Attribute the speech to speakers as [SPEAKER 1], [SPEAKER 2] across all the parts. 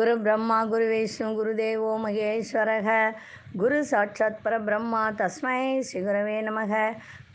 [SPEAKER 1] குரு பிரம்மா குரு விஷ்ணு குரு தேவோ மகேஸ்வரக குரு சாட்சாத் பிரம்மா தஸ்மை சிகுரவே நமக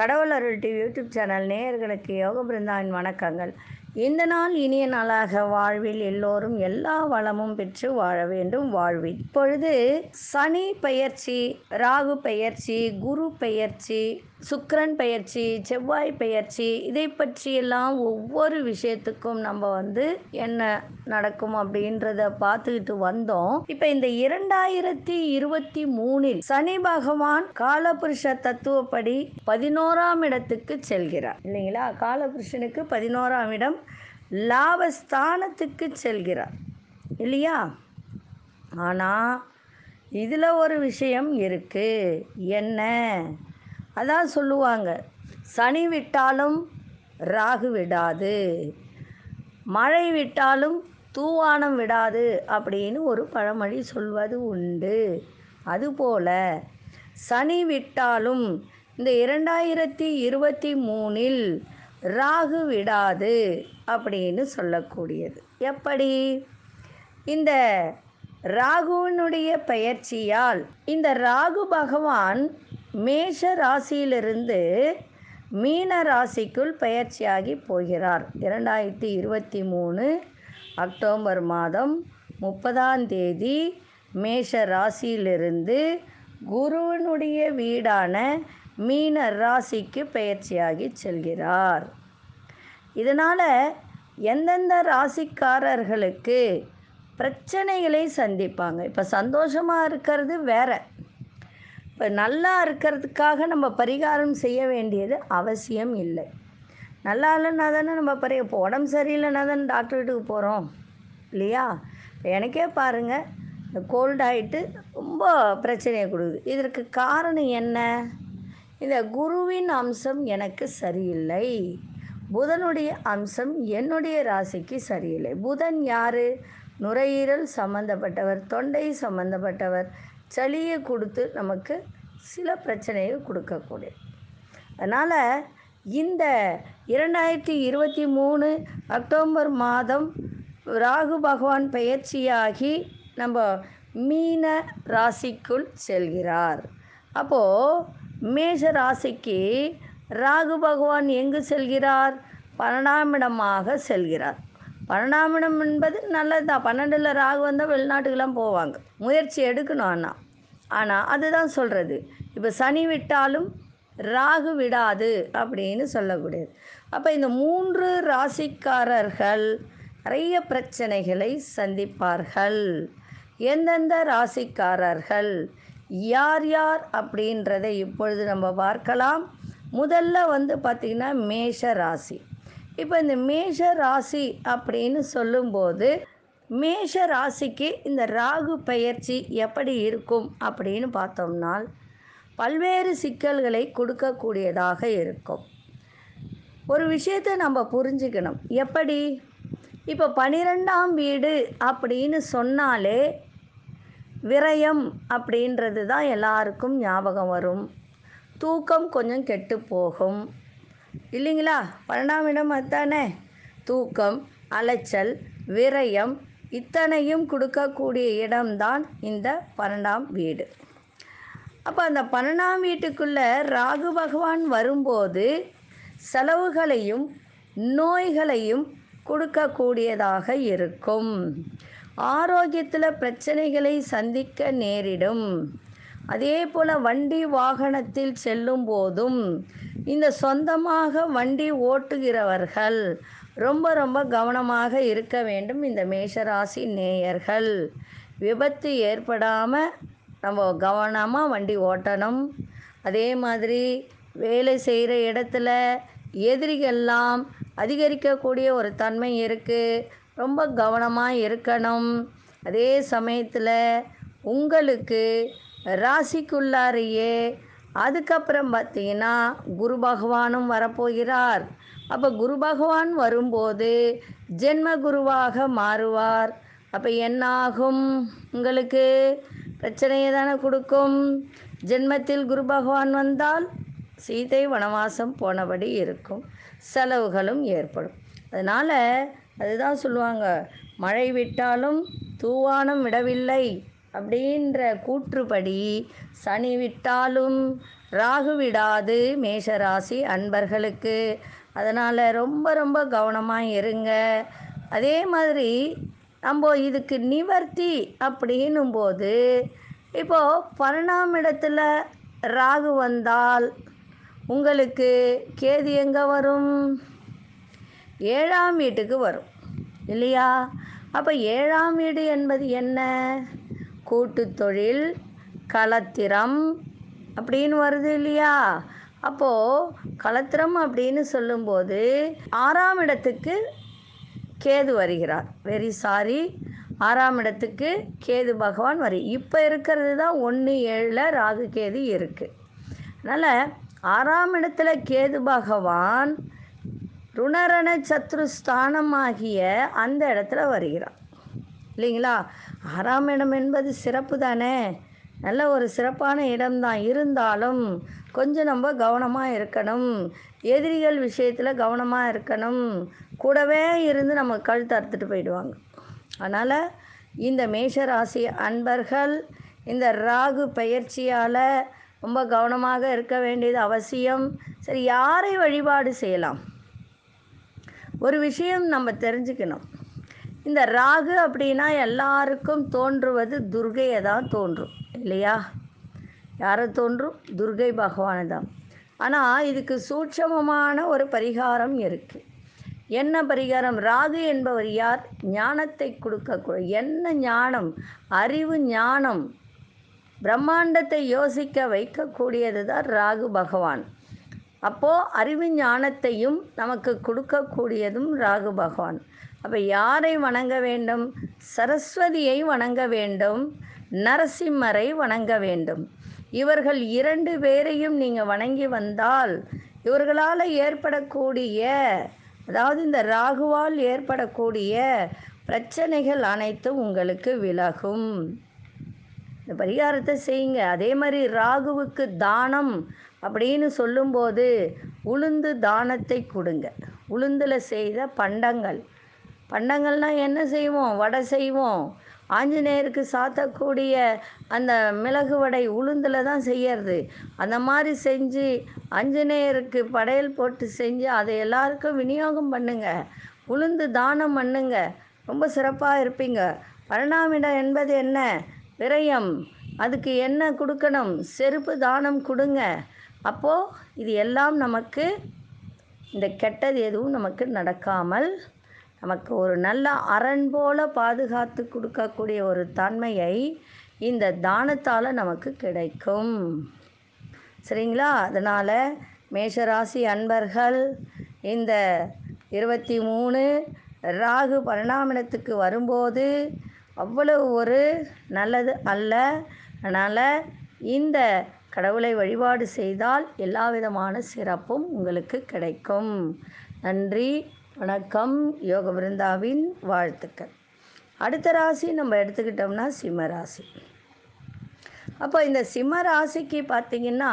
[SPEAKER 1] கடவுள் அருள் டிவி யூடியூப் சேனல் நேயர்களுக்கு யோக பிருந்தாவின் வணக்கங்கள் இந்த நாள் இனிய நாளாக வாழ்வில் எல்லோரும் எல்லா வளமும் பெற்று வாழ வேண்டும் வாழ்வில் இப்பொழுது சனி பெயர்ச்சி ராகு பெயர்ச்சி குரு பெயர்ச்சி சுக்கரன் பெயர்ச்சி செவ்வாய் பெயர்ச்சி இதை பற்றியெல்லாம் ஒவ்வொரு விஷயத்துக்கும் நம்ம வந்து என்ன நடக்கும் அப்படின்றத பார்த்துக்கிட்டு வந்தோம் இப்போ இந்த இரண்டாயிரத்தி இருபத்தி மூணில் சனி பகவான் காலபுருஷ தத்துவப்படி பதினோராம் இடத்துக்கு செல்கிறார் இல்லைங்களா காலபுருஷனுக்கு பதினோராம் இடம் லாபஸ்தானத்துக்கு செல்கிறார் இல்லையா ஆனால் இதில் ஒரு விஷயம் இருக்குது என்ன அதான் சொல்லுவாங்க சனி விட்டாலும் ராகு விடாது மழை விட்டாலும் தூவானம் விடாது அப்படின்னு ஒரு பழமொழி சொல்வது உண்டு அதுபோல் சனி விட்டாலும் இந்த இரண்டாயிரத்தி இருபத்தி மூணில் ராகு விடாது அப்படின்னு சொல்லக்கூடியது எப்படி இந்த ராகுவினுடைய பெயர்ச்சியால் இந்த ராகு பகவான் மேஷ ராசியிலிருந்து மீன ராசிக்குள் பயிற்சியாகி போகிறார் இரண்டாயிரத்தி இருபத்தி மூணு அக்டோபர் மாதம் முப்பதாம் தேதி மேஷ ராசியிலிருந்து குருவனுடைய வீடான மீன ராசிக்கு பெயர்ச்சியாகி செல்கிறார் இதனால் எந்தெந்த ராசிக்காரர்களுக்கு பிரச்சனைகளை சந்திப்பாங்க இப்போ சந்தோஷமாக இருக்கிறது வேற இப்போ நல்லா இருக்கிறதுக்காக நம்ம பரிகாரம் செய்ய வேண்டியது அவசியம் இல்லை நல்லா இல்லைன்னா தானே நம்ம பரி இப்போ உடம்பு சரியில்லைன்னா தானே டாக்டர் வீட்டுக்கு போகிறோம் இல்லையா எனக்கே பாருங்கள் இந்த கோல்ட் ஆகிட்டு ரொம்ப பிரச்சனையை கொடுக்குது இதற்கு காரணம் என்ன இந்த குருவின் அம்சம் எனக்கு சரியில்லை புதனுடைய அம்சம் என்னுடைய ராசிக்கு சரியில்லை புதன் யார் நுரையீரல் சம்மந்தப்பட்டவர் தொண்டை சம்மந்தப்பட்டவர் சளியை கொடுத்து நமக்கு சில பிரச்சனையை கொடுக்கக்கூடிய அதனால் இந்த இரண்டாயிரத்தி இருபத்தி மூணு அக்டோபர் மாதம் ராகு பகவான் பயிற்சியாகி நம்ம மீன ராசிக்குள் செல்கிறார் அப்போது மேஷ ராசிக்கு ராகு பகவான் எங்கு செல்கிறார் பன்னெண்டாம் இடமாக செல்கிறார் பன்னெண்டாம் இடம் என்பது நல்லது தான் பன்னெண்டில் ராகு வந்தால் வெளிநாட்டுக்கெல்லாம் போவாங்க முயற்சி எடுக்கணும் ஆனால் ஆனால் அதுதான் சொல்கிறது இப்போ சனி விட்டாலும் ராகு விடாது அப்படின்னு சொல்லக்கூடியது அப்போ இந்த மூன்று ராசிக்காரர்கள் நிறைய பிரச்சனைகளை சந்திப்பார்கள் எந்தெந்த ராசிக்காரர்கள் யார் யார் அப்படின்றத இப்பொழுது நம்ம பார்க்கலாம் முதல்ல வந்து பார்த்திங்கன்னா மேஷ ராசி இப்போ இந்த மேஷ ராசி அப்படின்னு சொல்லும்போது மேஷ ராசிக்கு இந்த ராகு பயிற்சி எப்படி இருக்கும் அப்படின்னு பார்த்தோம்னால் பல்வேறு சிக்கல்களை கொடுக்கக்கூடியதாக இருக்கும் ஒரு விஷயத்தை நம்ம புரிஞ்சுக்கணும் எப்படி இப்போ பனிரெண்டாம் வீடு அப்படின்னு சொன்னாலே விரயம் அப்படின்றது தான் எல்லாருக்கும் ஞாபகம் வரும் தூக்கம் கொஞ்சம் கெட்டு போகும் இல்லைங்களா பன்னெண்டாம் இடம் அத்தானே தூக்கம் அலைச்சல் விரயம் இத்தனையும் கொடுக்கக்கூடிய இடம்தான் இந்த பன்னெண்டாம் வீடு அப்போ அந்த பன்னெண்டாம் வீட்டுக்குள்ளே ராகு பகவான் வரும்போது செலவுகளையும் நோய்களையும் கொடுக்கக்கூடியதாக இருக்கும் ஆரோக்கியத்தில் பிரச்சனைகளை சந்திக்க நேரிடும் அதே போல் வண்டி வாகனத்தில் செல்லும் போதும் இந்த சொந்தமாக வண்டி ஓட்டுகிறவர்கள் ரொம்ப ரொம்ப கவனமாக இருக்க வேண்டும் இந்த மேஷராசி நேயர்கள் விபத்து ஏற்படாமல் நம்ம கவனமாக வண்டி ஓட்டணும் அதே மாதிரி வேலை செய்கிற இடத்துல எதிரிகள்லாம் அதிகரிக்கக்கூடிய ஒரு தன்மை இருக்குது ரொம்ப கவனமாக இருக்கணும் அதே சமயத்தில் உங்களுக்கு ராசிக்குள்ளாரையே அதுக்கப்புறம் பார்த்தீங்கன்னா குரு பகவானும் வரப்போகிறார் அப்போ குரு பகவான் வரும்போது ஜென்ம குருவாக மாறுவார் அப்போ என்னாகும் உங்களுக்கு பிரச்சனையை தானே கொடுக்கும் ஜென்மத்தில் குரு பகவான் வந்தால் சீதை வனவாசம் போனபடி இருக்கும் செலவுகளும் ஏற்படும் அதனால் அதுதான் சொல்லுவாங்க மழை விட்டாலும் தூவானம் விடவில்லை அப்படின்ற கூற்றுப்படி சனி விட்டாலும் ராகு விடாது மேஷராசி அன்பர்களுக்கு அதனால் ரொம்ப ரொம்ப கவனமாக இருங்க அதே மாதிரி நம்ம இதுக்கு நிவர்த்தி அப்படின்னும் போது இப்போது பன்னெண்டாம் இடத்துல ராகு வந்தால் உங்களுக்கு கேது எங்கே வரும் ஏழாம் வீட்டுக்கு வரும் இல்லையா அப்போ ஏழாம் வீடு என்பது என்ன கூட்டு தொழில் கலத்திரம் அப்படின்னு வருது இல்லையா அப்போது கலத்திரம் அப்படின்னு சொல்லும்போது ஆறாம் இடத்துக்கு கேது வருகிறார் வெரி சாரி ஆறாம் இடத்துக்கு கேது பகவான் வரி இப்போ இருக்கிறது தான் ஒன்று ஏழில் ராகு கேது இருக்குது அதனால் ஆறாம் இடத்துல கேது பகவான் ருணரண சத்ரு ஸ்தானமாகிய அந்த இடத்துல வருகிறான் இல்லைங்களா ஆறாம் இடம் என்பது சிறப்பு தானே நல்ல ஒரு சிறப்பான இடம்தான் இருந்தாலும் கொஞ்சம் நம்ம கவனமாக இருக்கணும் எதிரிகள் விஷயத்தில் கவனமாக இருக்கணும் கூடவே இருந்து நம்ம கழுத்து அறுத்துட்டு போயிடுவாங்க அதனால் இந்த மேஷராசி அன்பர்கள் இந்த ராகு பயிற்சியால் ரொம்ப கவனமாக இருக்க வேண்டியது அவசியம் சரி யாரை வழிபாடு செய்யலாம் ஒரு விஷயம் நம்ம தெரிஞ்சுக்கணும் இந்த ராகு அப்படின்னா எல்லாருக்கும் தோன்றுவது துர்கையை தான் தோன்றும் இல்லையா யாரை தோன்றும் துர்கை பகவானை தான் ஆனால் இதுக்கு சூட்சமமான ஒரு பரிகாரம் இருக்குது என்ன பரிகாரம் ராகு என்பவர் யார் ஞானத்தை கொடுக்கக்கூடிய என்ன ஞானம் அறிவு ஞானம் பிரம்மாண்டத்தை யோசிக்க வைக்கக்கூடியது தான் ராகு பகவான் அப்போது அறிவு ஞானத்தையும் நமக்கு கொடுக்கக்கூடியதும் ராகு பகவான் அப்போ யாரை வணங்க வேண்டும் சரஸ்வதியை வணங்க வேண்டும் நரசிம்மரை வணங்க வேண்டும் இவர்கள் இரண்டு பேரையும் நீங்கள் வணங்கி வந்தால் இவர்களால் ஏற்படக்கூடிய அதாவது இந்த ராகுவால் ஏற்படக்கூடிய பிரச்சனைகள் அனைத்தும் உங்களுக்கு விலகும் இந்த பரிகாரத்தை செய்யுங்க அதே மாதிரி ராகுவுக்கு தானம் அப்படின்னு சொல்லும்போது உளுந்து தானத்தை கொடுங்க உளுந்தில் செய்த பண்டங்கள் பண்டங்கள்னால் என்ன செய்வோம் வடை செய்வோம் ஆஞ்சநேயருக்கு சாத்தக்கூடிய அந்த மிளகு வடை உளுந்தில் தான் செய்யறது அந்த மாதிரி செஞ்சு ஆஞ்சநேயருக்கு படையல் போட்டு செஞ்சு அதை எல்லாருக்கும் விநியோகம் பண்ணுங்க உளுந்து தானம் பண்ணுங்க ரொம்ப சிறப்பாக இருப்பீங்க பரணாமிடம் என்பது என்ன விரயம் அதுக்கு என்ன கொடுக்கணும் செருப்பு தானம் கொடுங்க அப்போது இது எல்லாம் நமக்கு இந்த கெட்டது எதுவும் நமக்கு நடக்காமல் நமக்கு ஒரு நல்ல அரண் போல் பாதுகாத்து கொடுக்கக்கூடிய ஒரு தன்மையை இந்த தானத்தால் நமக்கு கிடைக்கும் சரிங்களா அதனால் மேஷராசி அன்பர்கள் இந்த இருபத்தி மூணு ராகு பரிணாமனத்துக்கு வரும்போது அவ்வளவு ஒரு நல்லது அல்ல அதனால் இந்த கடவுளை வழிபாடு செய்தால் எல்லா விதமான சிறப்பும் உங்களுக்கு கிடைக்கும் நன்றி வணக்கம் யோக பிருந்தாவின் வாழ்த்துக்கள் அடுத்த ராசி நம்ம எடுத்துக்கிட்டோம்னா சிம்ம ராசி அப்போ இந்த சிம்ம ராசிக்கு பார்த்திங்கன்னா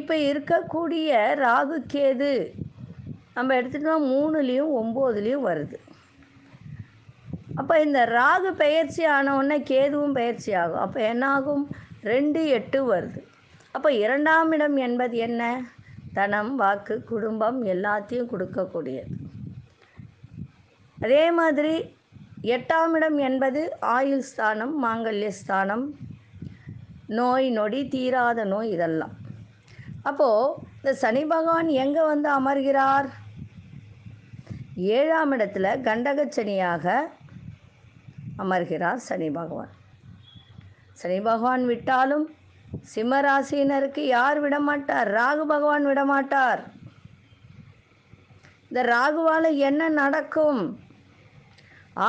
[SPEAKER 1] இப்போ இருக்கக்கூடிய ராகு கேது நம்ம எடுத்துக்கிட்டோம் மூணுலேயும் ஒம்போதுலேயும் வருது அப்போ இந்த ராகு பயிற்சி ஆனவுடனே கேதுவும் பயிற்சி ஆகும் அப்போ என்னாகும் ரெண்டு எட்டு வருது அப்போ இரண்டாம் இடம் என்பது என்ன தனம் வாக்கு குடும்பம் எல்லாத்தையும் கொடுக்கக்கூடியது அதே மாதிரி எட்டாம் இடம் என்பது ஆயுள் ஸ்தானம் மாங்கல்ய ஸ்தானம் நோய் நொடி தீராத நோய் இதெல்லாம் அப்போது இந்த சனி பகவான் எங்கே வந்து அமர்கிறார் ஏழாம் இடத்துல கண்டகச்சனியாக அமர்கிறார் சனி பகவான் சனி பகவான் விட்டாலும் சிம்மராசினருக்கு யார் விடமாட்டார் ராகு பகவான் விடமாட்டார் இந்த ராகுவால் என்ன நடக்கும்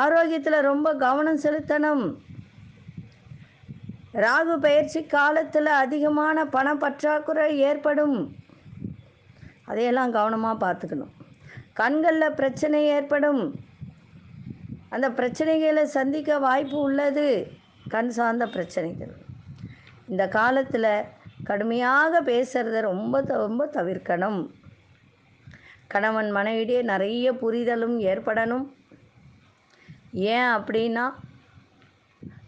[SPEAKER 1] ஆரோக்கியத்தில் ரொம்ப கவனம் செலுத்தணும் ராகு பயிற்சி காலத்தில் அதிகமான பண பற்றாக்குறை ஏற்படும் அதையெல்லாம் கவனமாக பார்த்துக்கணும் கண்களில் பிரச்சனை ஏற்படும் அந்த பிரச்சனைகளை சந்திக்க வாய்ப்பு உள்ளது கண் சார்ந்த பிரச்சனைகள் இந்த காலத்தில் கடுமையாக பேசுகிறத ரொம்ப ரொம்ப தவிர்க்கணும் கணவன் மனைவிடையே நிறைய புரிதலும் ஏற்படணும் ஏன் அப்படின்னா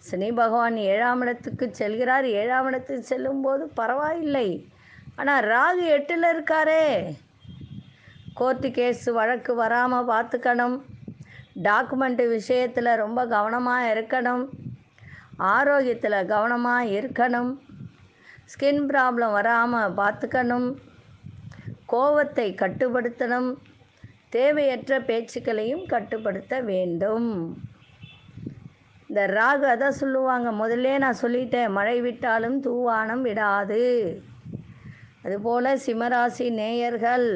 [SPEAKER 1] சனி பகவான் ஏழாம் இடத்துக்கு செல்கிறார் ஏழாம் இடத்துக்கு செல்லும்போது பரவாயில்லை ஆனால் ராகு எட்டில் இருக்காரே கோர்ட்டு கேஸ் வழக்கு வராமல் பார்த்துக்கணும் டாக்குமெண்ட்டு விஷயத்தில் ரொம்ப கவனமாக இருக்கணும் ஆரோக்கியத்தில் கவனமாக இருக்கணும் ஸ்கின் ப்ராப்ளம் வராமல் பார்த்துக்கணும் கோபத்தை கட்டுப்படுத்தணும் தேவையற்ற பேச்சுக்களையும் கட்டுப்படுத்த வேண்டும் இந்த ராகு அதான் சொல்லுவாங்க முதலே நான் சொல்லிட்டேன் மழை விட்டாலும் தூவானம் விடாது அதுபோல் சிம்மராசி நேயர்கள்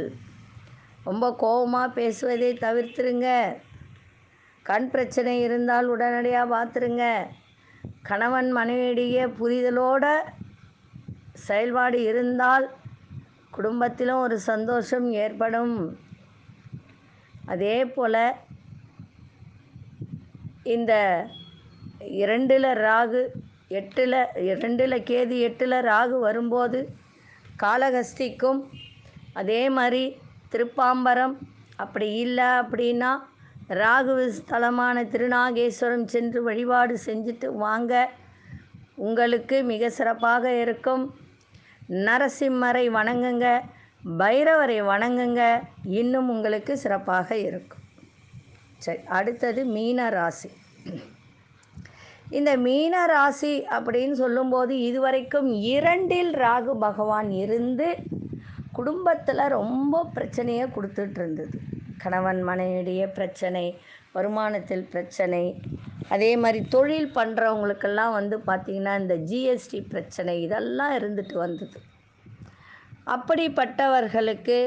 [SPEAKER 1] ரொம்ப கோபமாக பேசுவதை தவிர்த்துருங்க கண் பிரச்சனை இருந்தால் உடனடியாக பார்த்துருங்க கணவன் மனைவியிடையே புரிதலோட செயல்பாடு இருந்தால் குடும்பத்திலும் ஒரு சந்தோஷம் ஏற்படும் அதே போல் இந்த இரண்டில் ராகு எட்டில் இரண்டில் கேதி எட்டில் ராகு வரும்போது காலகஸ்திக்கும் அதே மாதிரி திருப்பாம்பரம் அப்படி இல்லை அப்படின்னா ராகுவ ஸ்தலமான திருநாகேஸ்வரம் சென்று வழிபாடு செஞ்சுட்டு வாங்க உங்களுக்கு மிக சிறப்பாக இருக்கும் நரசிம்மரை வணங்குங்க பைரவரை வணங்குங்க இன்னும் உங்களுக்கு சிறப்பாக இருக்கும் சரி அடுத்தது மீன ராசி இந்த மீன ராசி அப்படின்னு சொல்லும்போது இதுவரைக்கும் இரண்டில் ராகு பகவான் இருந்து குடும்பத்தில் ரொம்ப பிரச்சனையை கொடுத்துட்டு இருந்தது கணவன் மனைவிடைய பிரச்சனை வருமானத்தில் பிரச்சனை அதே மாதிரி தொழில் பண்ணுறவங்களுக்கெல்லாம் வந்து பார்த்திங்கன்னா இந்த ஜிஎஸ்டி பிரச்சனை இதெல்லாம் இருந்துட்டு வந்தது அப்படிப்பட்டவர்களுக்கு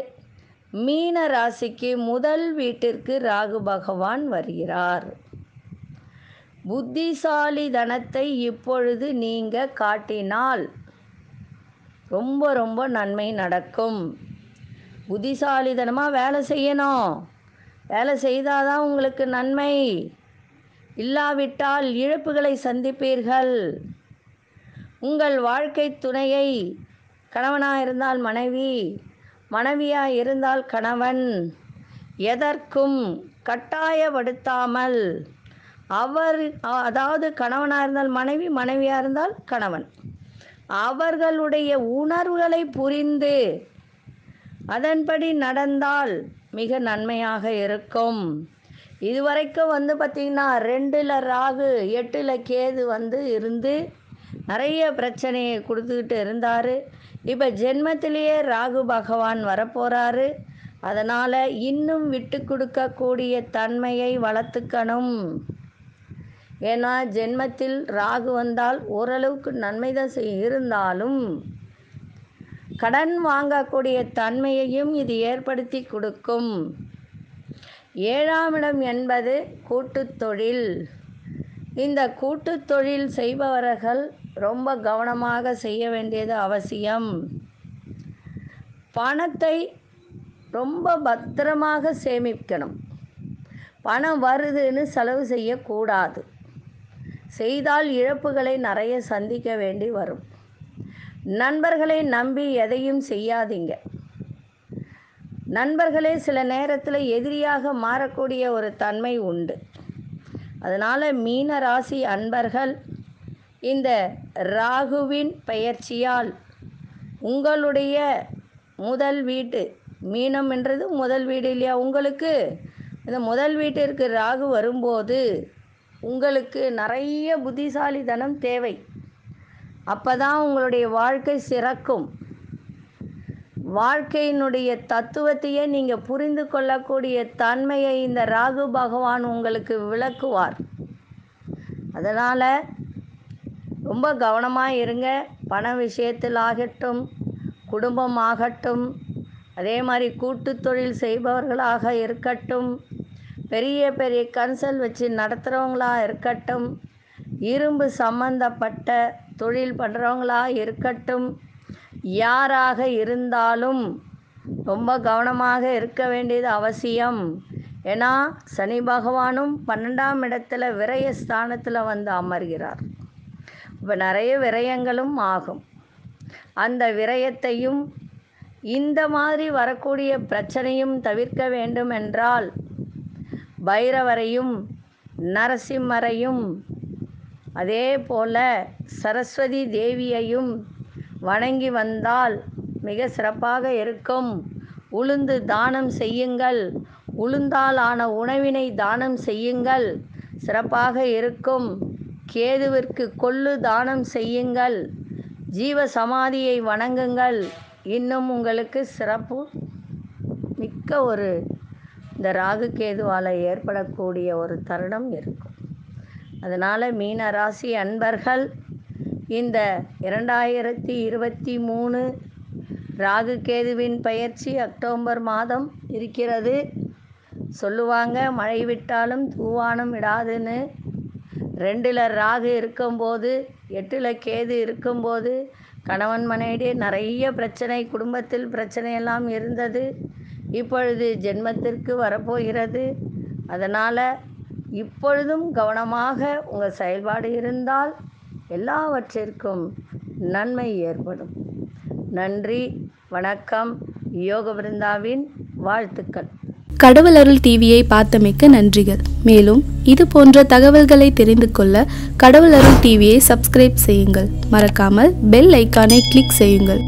[SPEAKER 1] மீன ராசிக்கு முதல் வீட்டிற்கு ராகு பகவான் வருகிறார் புத்திசாலி தனத்தை இப்பொழுது நீங்கள் காட்டினால் ரொம்ப ரொம்ப நன்மை நடக்கும் புத்திசாலிதனமாக வேலை செய்யணும் வேலை செய்தாதான் உங்களுக்கு நன்மை இல்லாவிட்டால் இழப்புகளை சந்திப்பீர்கள் உங்கள் வாழ்க்கை துணையை கணவனாக இருந்தால் மனைவி மனைவியாக இருந்தால் கணவன் எதற்கும் கட்டாயப்படுத்தாமல் அவர் அதாவது கணவனாக இருந்தால் மனைவி மனைவியாக இருந்தால் கணவன் அவர்களுடைய உணர்வுகளை புரிந்து அதன்படி நடந்தால் மிக நன்மையாக இருக்கும் இதுவரைக்கும் வந்து பார்த்திங்கன்னா ரெண்டில் ராகு எட்டில் கேது வந்து இருந்து நிறைய பிரச்சனையை கொடுத்துக்கிட்டு இருந்தார் இப்போ ஜென்மத்திலேயே ராகு பகவான் வரப்போகிறாரு அதனால் இன்னும் விட்டு கொடுக்கக்கூடிய தன்மையை வளர்த்துக்கணும் ஏன்னா ஜென்மத்தில் ராகு வந்தால் ஓரளவுக்கு நன்மை தான் செய் இருந்தாலும் கடன் வாங்கக்கூடிய தன்மையையும் இது ஏற்படுத்தி கொடுக்கும் ஏழாம் இடம் என்பது கூட்டுத்தொழில் தொழில் இந்த கூட்டுத்தொழில் தொழில் செய்பவர்கள் ரொம்ப கவனமாக செய்ய வேண்டியது அவசியம் பணத்தை ரொம்ப பத்திரமாக சேமிக்கணும் பணம் வருதுன்னு செலவு செய்யக்கூடாது செய்தால் இழப்புகளை நிறைய சந்திக்க வேண்டி வரும் நண்பர்களை நம்பி எதையும் செய்யாதீங்க நண்பர்களே சில நேரத்தில் எதிரியாக மாறக்கூடிய ஒரு தன்மை உண்டு அதனால் மீன ராசி அன்பர்கள் இந்த ராகுவின் பெயர்ச்சியால் உங்களுடைய முதல் வீட்டு மீனம் என்றது முதல் வீடு இல்லையா உங்களுக்கு இந்த முதல் வீட்டிற்கு ராகு வரும்போது உங்களுக்கு நிறைய புத்திசாலித்தனம் தேவை அப்போ தான் உங்களுடைய வாழ்க்கை சிறக்கும் வாழ்க்கையினுடைய தத்துவத்தையே நீங்கள் புரிந்து கொள்ளக்கூடிய தன்மையை இந்த ராகு பகவான் உங்களுக்கு விளக்குவார் அதனால் ரொம்ப கவனமாக இருங்க பண விஷயத்தில் ஆகட்டும் குடும்பம் ஆகட்டும் அதே மாதிரி கூட்டு தொழில் செய்பவர்களாக இருக்கட்டும் பெரிய பெரிய கன்சல் வச்சு நடத்துகிறவங்களாக இருக்கட்டும் இரும்பு சம்பந்தப்பட்ட தொழில் பண்ணுறவங்களா இருக்கட்டும் யாராக இருந்தாலும் ரொம்ப கவனமாக இருக்க வேண்டியது அவசியம் ஏன்னா சனி பகவானும் பன்னெண்டாம் இடத்துல விரய ஸ்தானத்தில் வந்து அமர்கிறார் இப்போ நிறைய விரயங்களும் ஆகும் அந்த விரயத்தையும் இந்த மாதிரி வரக்கூடிய பிரச்சனையும் தவிர்க்க வேண்டும் என்றால் பைரவரையும் நரசிம்மரையும் அதே போல சரஸ்வதி தேவியையும் வணங்கி வந்தால் மிக சிறப்பாக இருக்கும் உளுந்து தானம் செய்யுங்கள் உளுந்தால் ஆன உணவினை தானம் செய்யுங்கள் சிறப்பாக இருக்கும் கேதுவிற்கு கொள்ளு தானம் செய்யுங்கள் ஜீவ சமாதியை வணங்குங்கள் இன்னும் உங்களுக்கு சிறப்பு மிக்க ஒரு இந்த ராகு கேதுவால் ஏற்படக்கூடிய ஒரு தருணம் இருக்கும் அதனால் மீன ராசி அன்பர்கள் இந்த இரண்டாயிரத்தி இருபத்தி மூணு ராகு கேதுவின் பயிற்சி அக்டோபர் மாதம் இருக்கிறது சொல்லுவாங்க மழை விட்டாலும் தூவானம் விடாதுன்னு ரெண்டில் ராகு இருக்கும்போது எட்டில் கேது இருக்கும்போது கணவன் மனைவிடையே நிறைய பிரச்சனை குடும்பத்தில் பிரச்சனையெல்லாம் இருந்தது இப்பொழுது ஜென்மத்திற்கு வரப்போகிறது அதனால் இப்பொழுதும் கவனமாக உங்கள் செயல்பாடு இருந்தால் எல்லாவற்றிற்கும் நன்மை ஏற்படும் நன்றி வணக்கம் யோக பிருந்தாவின் வாழ்த்துக்கள் கடவுள் அருள் டிவியை பார்த்தமைக்க நன்றிகள் மேலும் இது போன்ற தகவல்களை தெரிந்து கொள்ள கடவுள் அருள் டிவியை சப்ஸ்கிரைப் செய்யுங்கள் மறக்காமல் பெல் ஐக்கானை கிளிக் செய்யுங்கள்